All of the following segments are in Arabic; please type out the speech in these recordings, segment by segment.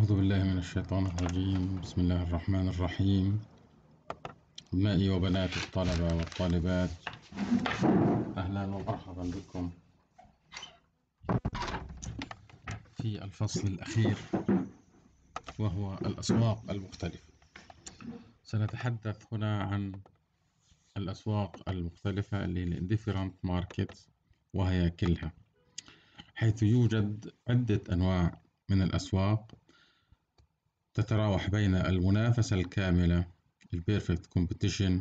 أعوذ بالله من الشيطان الرجيم بسم الله الرحمن الرحيم أبنائي وبنات الطلبة والطالبات أهلا ومرحبا بكم في الفصل الأخير وهو الأسواق المختلفة سنتحدث هنا عن الأسواق المختلفة اللي هي للديفرنت ماركت وهياكلها حيث يوجد عدة أنواع من الأسواق تتراوح بين المنافسة الكاملة (Perfect Competition)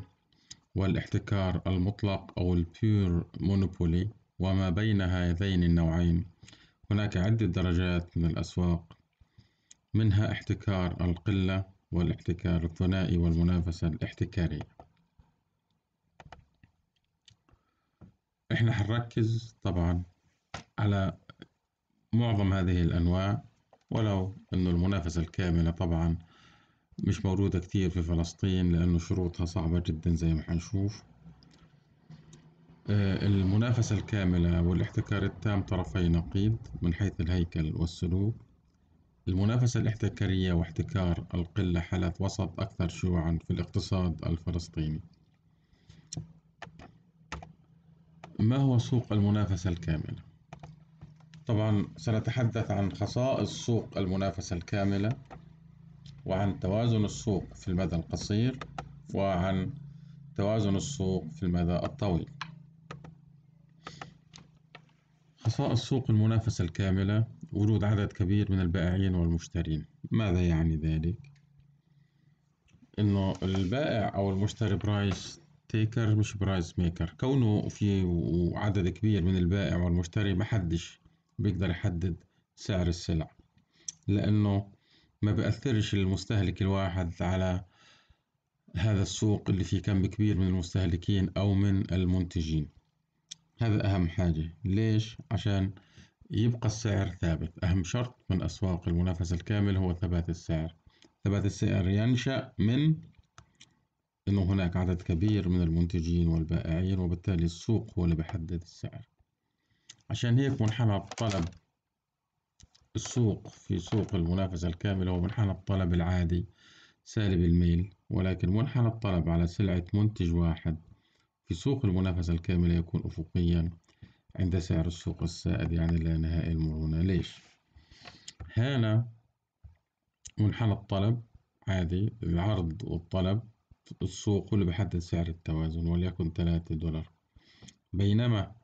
والاحتكار المطلق أو Pure Monopoly وما بين هذين النوعين هناك عدة درجات من الأسواق منها احتكار القلة والاحتكار الثنائي والمنافسة الاحتكارية إحنا هنركز طبعا على معظم هذه الأنواع ولو أنه المنافسة الكاملة طبعا مش موجودة كتير في فلسطين لأنه شروطها صعبة جدا زي ما حنشوف آه، المنافسة الكاملة والاحتكار التام طرفي نقيض من حيث الهيكل والسلوك المنافسة الاحتكارية واحتكار القلة حالات وسط أكثر شيوعا في الاقتصاد الفلسطيني ما هو سوق المنافسة الكاملة؟ طبعا سنتحدث عن خصائص سوق المنافسة الكاملة وعن توازن السوق في المدى القصير وعن توازن السوق في المدى الطويل خصائص سوق المنافسة الكاملة وجود عدد كبير من البائعين والمشترين ماذا يعني ذلك؟ إنه البائع أو المشتري برايس تيكر مش برايس ميكر كونه في عدد كبير من البائع والمشتري محدش بيقدر يحدد سعر السلع لأنه ما بأثرش المستهلك الواحد على هذا السوق اللي فيه كم كبير من المستهلكين أو من المنتجين هذا أهم حاجة ليش؟ عشان يبقى السعر ثابت أهم شرط من أسواق المنافسة الكامل هو ثبات السعر ثبات السعر ينشأ من أنه هناك عدد كبير من المنتجين والبائعين وبالتالي السوق هو اللي بيحدد السعر عشان هيك منحنى الطلب السوق في سوق المنافسة الكاملة هو منحنى الطلب العادي سالب الميل ولكن منحنى الطلب على سلعة منتج واحد في سوق المنافسة الكاملة يكون أفقيا عند سعر السوق السائد يعني لا نهائي المرونة ليش؟ هنا منحنى الطلب عادي العرض والطلب السوق اللي بيحدد سعر التوازن وليكن ثلاثة دولار بينما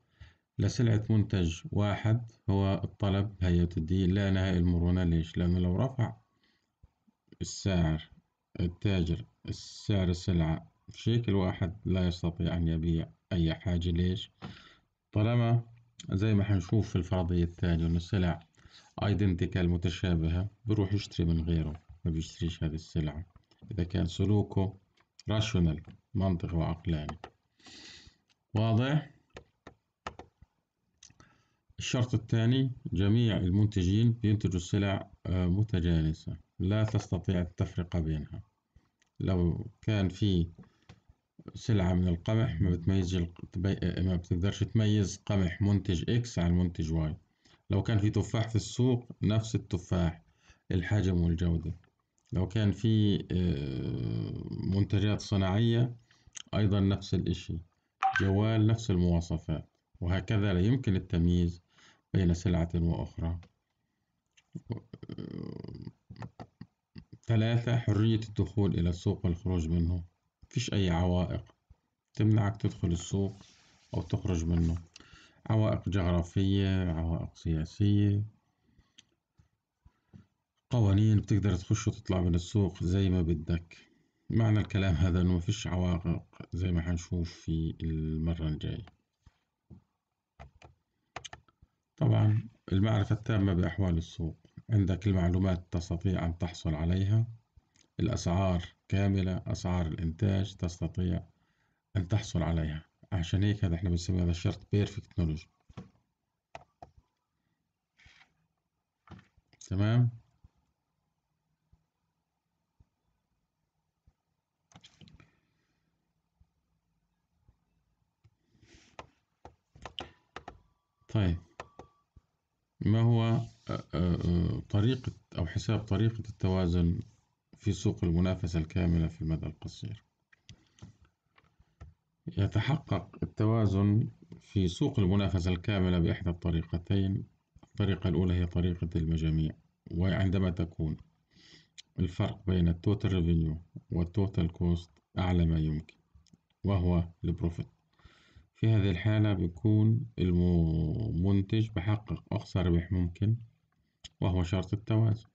لسلعة منتج واحد هو الطلب هيئة تدي لا نهائي المرونة ليش لأنه لو رفع السعر التاجر سعر السلعة بشكل واحد لا يستطيع أن يبيع أي حاجة ليش طالما زي ما حنشوف في الفرضية الثانية إن السلع ايدنتيكال متشابهة بروح يشتري من غيره ما بيشتريش هذه السلعة إذا كان سلوكه راشونال منطقي وعقلاني واضح؟ الشرط الثاني جميع المنتجين بينتجوا سلع آه، متجانسة لا تستطيع التفرقة بينها لو كان في سلعة من القمح ما بتميز ما بتقدرش تميز قمح منتج إكس عن منتج واي لو كان في تفاح في السوق نفس التفاح الحجم والجودة لو كان في آه، منتجات صناعية أيضا نفس الإشي جوال نفس المواصفات وهكذا لا يمكن التمييز بين سلعة وأخرى ثلاثة حرية الدخول إلى السوق والخروج منه مفيش أي عوائق تمنعك تدخل السوق أو تخرج منه عوائق جغرافية عوائق سياسية قوانين بتقدر تخش وتطلع من السوق زي ما بدك معنى الكلام هذا إنه مفيش عوائق زي ما حنشوف في المرة الجاية طبعا المعرفة التامة بأحوال السوق عندك المعلومات تستطيع أن تحصل عليها الأسعار كاملة أسعار الإنتاج تستطيع أن تحصل عليها عشان هيك هذا احنا بنسمي هذا الشرط بيرفكت نولوجي، تمام ما هو آه، آه، آه، طريقة أو حساب طريقة التوازن في سوق المنافسة الكاملة في المدى القصير يتحقق التوازن في سوق المنافسة الكاملة بإحدى الطريقتين الطريقة الأولى هي طريقة المجاميع وعندما تكون الفرق بين التوتال ريفينيو والتوتال كوست أعلى ما يمكن وهو البروفيت في هذه الحالة بيكون المنتج بحقق أقصى ربح ممكن وهو شرط التوازن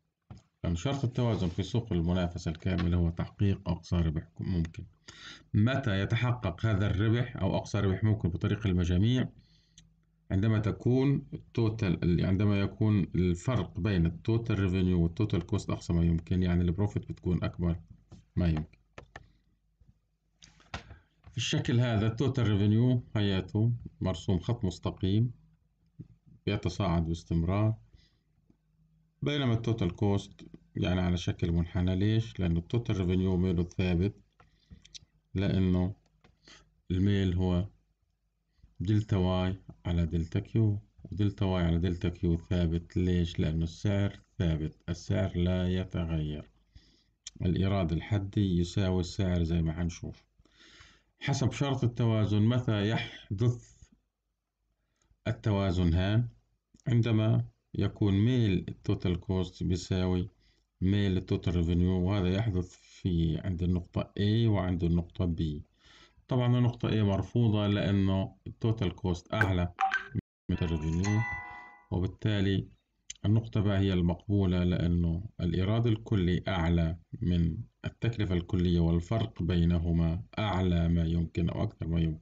لأن شرط التوازن في سوق المنافسة الكاملة هو تحقيق أقصى ربح ممكن متى يتحقق هذا الربح أو أقصى ربح ممكن بطريق المجاميع عندما تكون التوتال عندما يكون الفرق بين التوتال ريفينيو والتوتال كوست أقصى ما يمكن يعني البروفيت بتكون أكبر ما يمكن الشكل هذا التوتال ريفينيو حياته مرسوم خط مستقيم يتصاعد باستمرار بينما التوتال كوست يعني على شكل منحنى ليش؟ لأن التوتال ريفينيو ميله ثابت لأنه الميل هو دلتا واي على دلتا كيو ودلتا واي على دلتا كيو ثابت ليش؟ لأنه السعر ثابت السعر لا يتغير الإيراد الحدي يساوي السعر زي ما هنشوف. حسب شرط التوازن متى يحدث التوازن هان عندما يكون ميل التوتال كوست بيساوي ميل التوتال ريفينيو وهذا يحدث في عند النقطة A وعند النقطة B طبعا النقطة A مرفوضة لأنه التوتال كوست أعلى من الريفينيو وبالتالي النقطة بقى هي المقبولة لأنه الإيراد الكلي أعلى من التكلفة الكلية والفرق بينهما أعلى ما يمكن أو أكثر ما يمكن